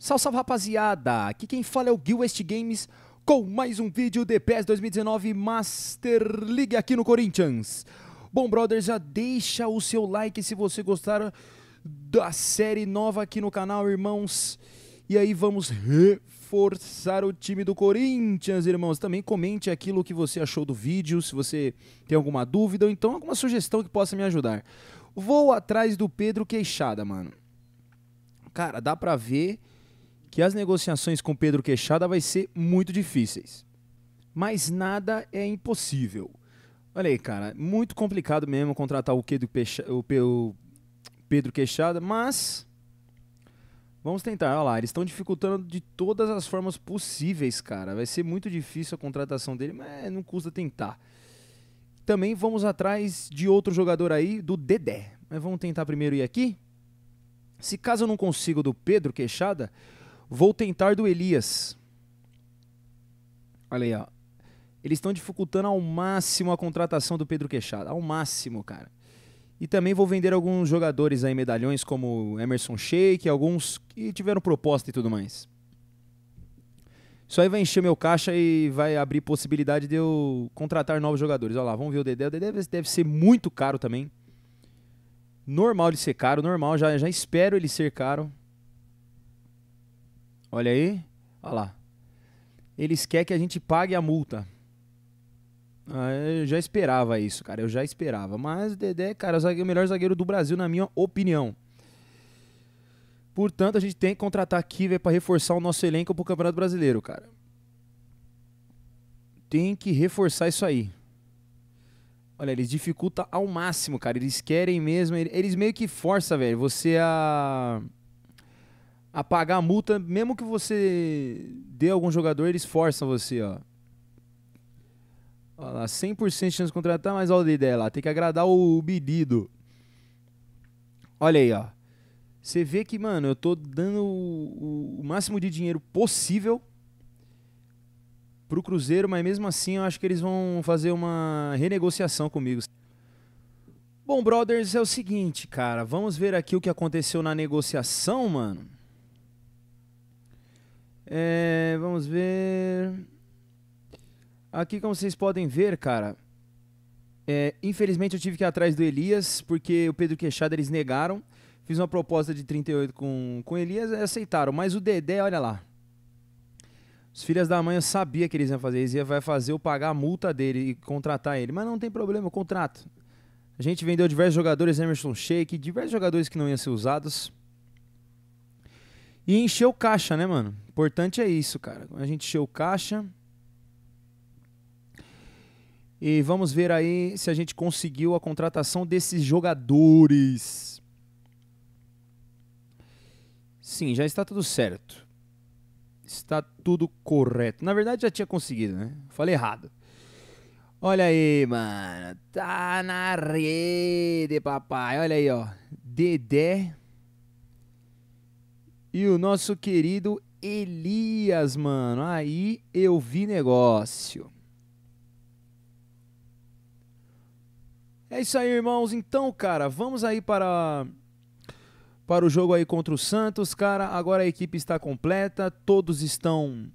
Salve, salve rapaziada! Aqui quem fala é o Gil West Games com mais um vídeo de PES 2019 Master League aqui no Corinthians. Bom, brother, já deixa o seu like se você gostar da série nova aqui no canal, irmãos. E aí vamos reforçar o time do Corinthians, irmãos. Também comente aquilo que você achou do vídeo, se você tem alguma dúvida ou então alguma sugestão que possa me ajudar. Vou atrás do Pedro Queixada, mano. Cara, dá pra ver que as negociações com Pedro Queixada vai ser muito difíceis. Mas nada é impossível. Olha aí, cara, muito complicado mesmo contratar o, Pedro, Pecha, o Pedro Queixada, mas vamos tentar. Olha lá, eles estão dificultando de todas as formas possíveis, cara. Vai ser muito difícil a contratação dele, mas é, não custa tentar. Também vamos atrás de outro jogador aí, do Dedé. Mas vamos tentar primeiro ir aqui. Se caso eu não consigo do Pedro Queixada, Vou tentar do Elias. Olha aí, ó. Eles estão dificultando ao máximo a contratação do Pedro Queixada. Ao máximo, cara. E também vou vender alguns jogadores aí, medalhões, como Emerson Sheik, alguns que tiveram proposta e tudo mais. Isso aí vai encher meu caixa e vai abrir possibilidade de eu contratar novos jogadores. Olha lá, vamos ver o Dedé. O Dedé deve ser muito caro também. Normal de ser caro, normal, já, já espero ele ser caro. Olha aí. Olha lá. Eles querem que a gente pague a multa. Ah, eu já esperava isso, cara. Eu já esperava. Mas o Dedé, cara, é o melhor zagueiro do Brasil, na minha opinião. Portanto, a gente tem que contratar aqui para reforçar o nosso elenco pro Campeonato Brasileiro, cara. Tem que reforçar isso aí. Olha, eles dificultam ao máximo, cara. Eles querem mesmo. Eles meio que forçam, velho, você é a a pagar a multa, mesmo que você dê algum jogador, eles forçam você, ó. Olha lá, 100% de chance de contratar, mas olha a ideia lá, tem que agradar o bidido Olha aí, ó. Você vê que, mano, eu tô dando o, o, máximo de dinheiro possível pro Cruzeiro, mas mesmo assim eu acho que eles vão fazer uma renegociação comigo. Bom, brothers, é o seguinte, cara, vamos ver aqui o que aconteceu na negociação, mano. É, vamos ver. Aqui, como vocês podem ver, cara. É, infelizmente eu tive que ir atrás do Elias, porque o Pedro Queixada eles negaram. Fiz uma proposta de 38 com, com Elias e aceitaram. Mas o Dedé, olha lá. Os filhos da mãe eu sabia que eles iam fazer. Eles iam vai fazer eu pagar a multa dele e contratar ele. Mas não tem problema, eu contrato. A gente vendeu diversos jogadores, Emerson Sheik, diversos jogadores que não iam ser usados. E encheu caixa, né, mano? Importante é isso, cara. A gente encheu caixa. E vamos ver aí se a gente conseguiu a contratação desses jogadores. Sim, já está tudo certo. Está tudo correto. Na verdade, já tinha conseguido, né? Falei errado. Olha aí, mano. Tá na rede, papai. Olha aí, ó. Dedé e o nosso querido Elias, mano. Aí eu vi negócio. É isso aí, irmãos. Então, cara, vamos aí para para o jogo aí contra o Santos, cara. Agora a equipe está completa, todos estão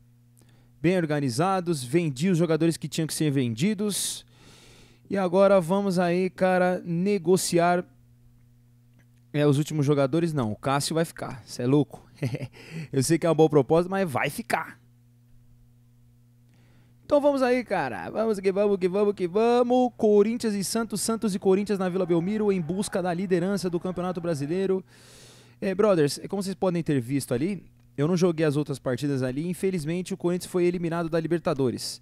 bem organizados, vendi os jogadores que tinham que ser vendidos. E agora vamos aí, cara, negociar é, os últimos jogadores. Não, o Cássio vai ficar, você é louco. eu sei que é um bom propósito, mas vai ficar. Então vamos aí, cara. Vamos que vamos, que vamos, que vamos. Corinthians e Santos, Santos e Corinthians na Vila Belmiro em busca da liderança do Campeonato Brasileiro. É, brothers, como vocês podem ter visto ali, eu não joguei as outras partidas ali. Infelizmente, o Corinthians foi eliminado da Libertadores.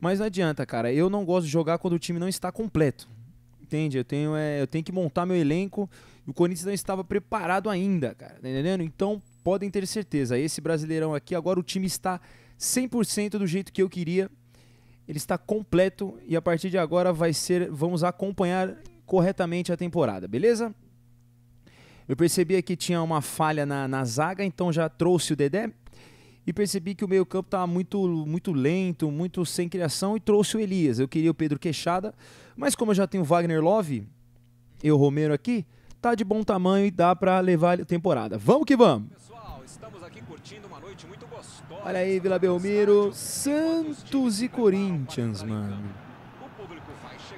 Mas não adianta, cara. Eu não gosto de jogar quando o time não está completo. Entende? Eu tenho, é, eu tenho que montar meu elenco. E o Corinthians não estava preparado ainda, cara. Tá entendendo? Então, podem ter certeza, esse Brasileirão aqui, agora o time está 100% do jeito que eu queria. Ele está completo e a partir de agora vai ser, vamos acompanhar corretamente a temporada, beleza? Eu percebi que tinha uma falha na, na zaga, então já trouxe o Dedé e percebi que o meio-campo estava tá muito, muito lento, muito sem criação e trouxe o Elias. Eu queria o Pedro Queixada, mas como eu já tenho Wagner Love, eu Romero aqui, tá de bom tamanho e dá para levar a temporada. Vamos que vamos. Olha aí, Vila Belmiro, Santos e Corinthians, mano.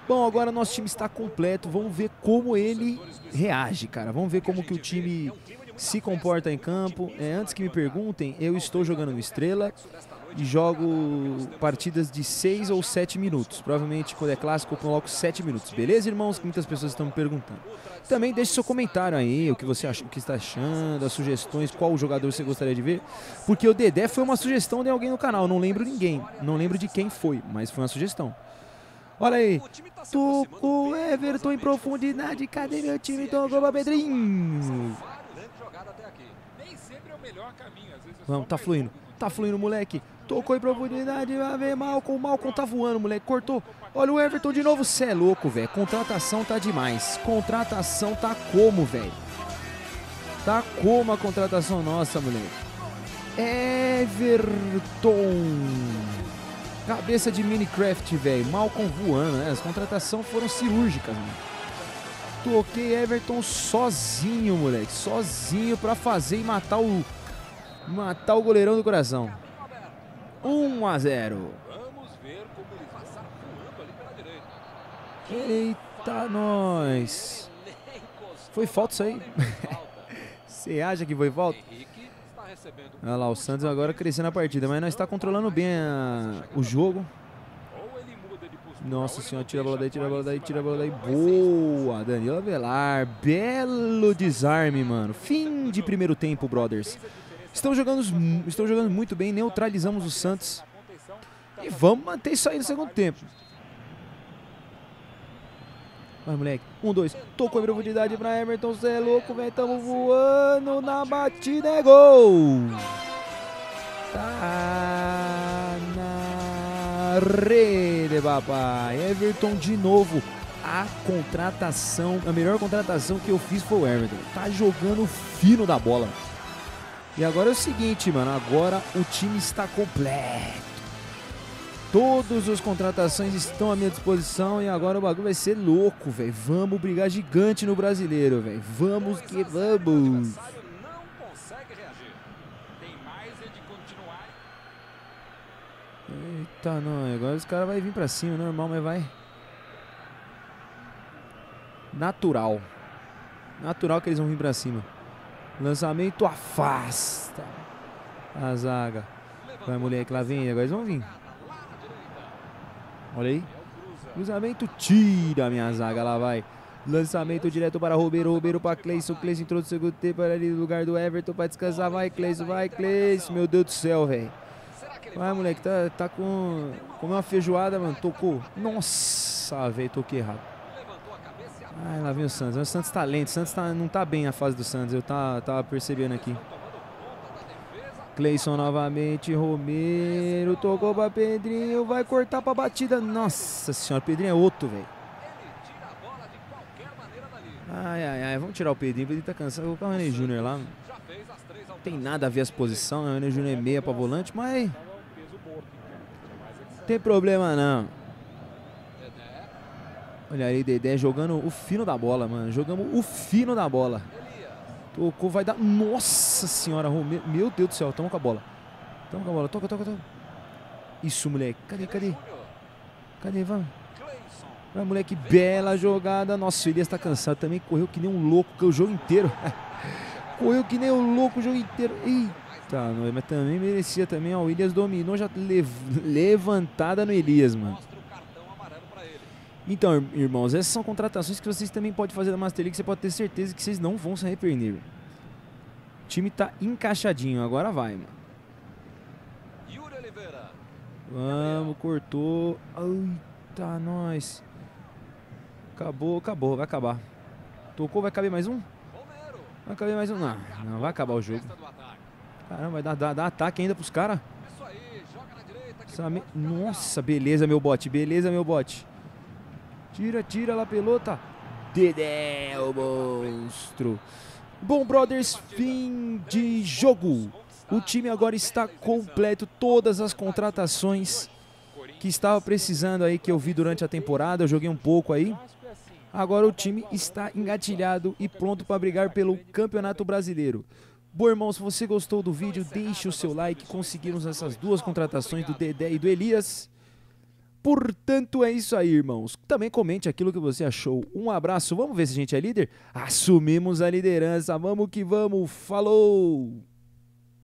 Bom, agora nosso time está completo. Vamos ver como ele reage, cara. Vamos ver como que o time se comporta em campo. É, antes que me perguntem, eu estou jogando no Estrela e jogo, partidas de 6 ou 7 minutos. Provavelmente quando é clássico eu coloco 7 minutos. Beleza, irmãos? Muitas pessoas estão me perguntando. Também deixe seu comentário aí, o que você acha, o que está achando, as sugestões, qual jogador você gostaria de ver. Porque o Dedé foi uma sugestão de alguém no canal, não lembro ninguém, não lembro de quem foi, mas foi uma sugestão. Olha aí. Tocou Everton em profundidade. Cadê meu time? Tocou pra Pedrinho. Vamos, tá fluindo. Tá fluindo, moleque. Tocou em profundidade, vai ver Malcom. Malcom tá voando, moleque. Cortou. Olha o Everton de novo. Cê é louco, velho. Contratação tá demais. Contratação tá como, velho? Tá como a contratação nossa, moleque. Everton. Cabeça de Minecraft, velho. Malcom voando, né? As contratações foram cirúrgicas, mano. Toquei Everton sozinho, moleque. Sozinho pra fazer e matar o matar o goleirão do coração. 1 a 0. Eita, nós. Foi falta isso aí. Você acha que foi falta? Olha lá, o Santos agora crescendo a partida, mas nós está controlando bem a... o jogo. Nossa senhora, tira a bola daí, tira a bola daí, tira a bola daí. Boa, Danilo Avelar. Belo desarme, mano. Fim de primeiro tempo, brothers. Estão jogando, estão jogando muito bem, neutralizamos o Santos. E vamos manter isso aí no segundo tempo. Vai, moleque. Um, dois. Tocou em profundidade pra Everton. Você é louco, velho. Tamo voando na batida. É gol. Tá na rede, papai. Everton de novo. A contratação, a melhor contratação que eu fiz foi o Everton. Tá jogando fino da bola. E agora é o seguinte, mano, agora o time está completo. Todos os contratações estão à minha disposição e agora o bagulho vai ser louco, velho. Vamos brigar gigante no brasileiro, velho. Vamos que vamos. Eita, não. Agora os caras vão vir pra cima, normal, mas vai. Natural. Natural que eles vão vir pra cima. Lançamento afasta a zaga. Vai moleque, lá vem, agora eles vão vir. Olha aí. Cruzamento tira a minha zaga, lá vai. Lançamento direto para Robeiro, Robeiro para Cleison. Cleison entrou no segundo tempo ali no lugar do Everton para descansar. Vai, Cleison, vai, Cleison. Meu Deus do céu, velho. Vai, moleque, tá, tá com, com uma feijoada, mano. Tocou. Nossa, velho, toquei errado. Ai, lá vem o Santos. O Santos tá lento. O Santos tá, não tá bem a fase do Santos. Eu tava, tá, tava percebendo aqui. Cleison novamente, Romero tocou pra Pedrinho, vai cortar pra batida. Nossa senhora, Pedrinho é outro, velho. Ai, ai, ai, vamos tirar o Pedrinho, o Pedrinho tá cansado. Vou colocar o René Júnior lá. Não tem nada a ver as posições, né? o René Júnior é meia pra volante, mas. Não tem problema não. Olha aí, Dedé jogando o fino da bola, mano. Jogamos o fino da bola. Tocou, vai dar. Nossa senhora, Romero. Meu Deus do céu, toma com a bola. Toma com a bola, toca, toca, toca. Isso, moleque. Cadê, cadê? Cadê, vamos? Vai, moleque. Bela jogada. Nossa, o Elias tá cansado também. Correu que nem um louco o jogo inteiro. Correu que nem um louco o jogo inteiro. Eita, mas também merecia também. Ó, o Elias dominou, já lev levantada no Elias, mano. Então, irmãos, essas são contratações que vocês também podem fazer da Master League, você pode ter certeza que vocês não vão se arrepender. O time tá encaixadinho, agora vai, mano. Vamos, cortou. Eita, nós. Acabou, acabou, vai acabar. Tocou, vai caber mais um? Vai caber mais um. Não, não vai acabar o jogo. Caramba, vai dar, dar, dar ataque ainda pros caras. Nossa, beleza, meu bot, Beleza, meu bot. Tira, tira a pelota. Dedé, o monstro. Bom, brothers, fim de jogo. O time agora está completo. Todas as contratações que estava precisando aí, que eu vi durante a temporada. Eu joguei um pouco aí. Agora o time está engatilhado e pronto para brigar pelo Campeonato Brasileiro. Bom, irmão, se você gostou do vídeo, deixe o seu like. Conseguimos essas duas contratações do Dedé e do Elias. Portanto, é isso aí, irmãos. Também comente aquilo que você achou. Um abraço. Vamos ver se a gente é líder? Assumimos a liderança. Vamos que vamos. Falou!